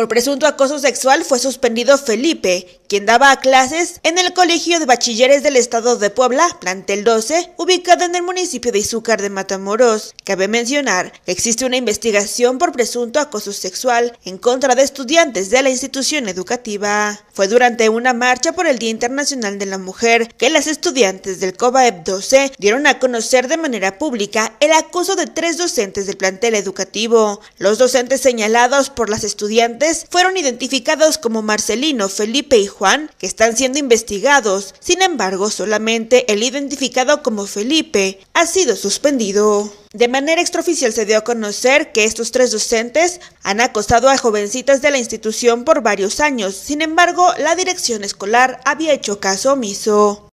Por presunto acoso sexual fue suspendido Felipe, quien daba clases en el Colegio de Bachilleres del Estado de Puebla, plantel 12, ubicado en el municipio de Izúcar de Matamoros. Cabe mencionar que existe una investigación por presunto acoso sexual en contra de estudiantes de la institución educativa. Fue durante una marcha por el Día Internacional de la Mujer que las estudiantes del COBAEP 12 dieron a conocer de manera pública el acoso de tres docentes del plantel educativo. Los docentes señalados por las estudiantes fueron identificados como Marcelino, Felipe y Juan, que están siendo investigados. Sin embargo, solamente el identificado como Felipe ha sido suspendido. De manera extraoficial se dio a conocer que estos tres docentes han acosado a jovencitas de la institución por varios años. Sin embargo, la dirección escolar había hecho caso omiso.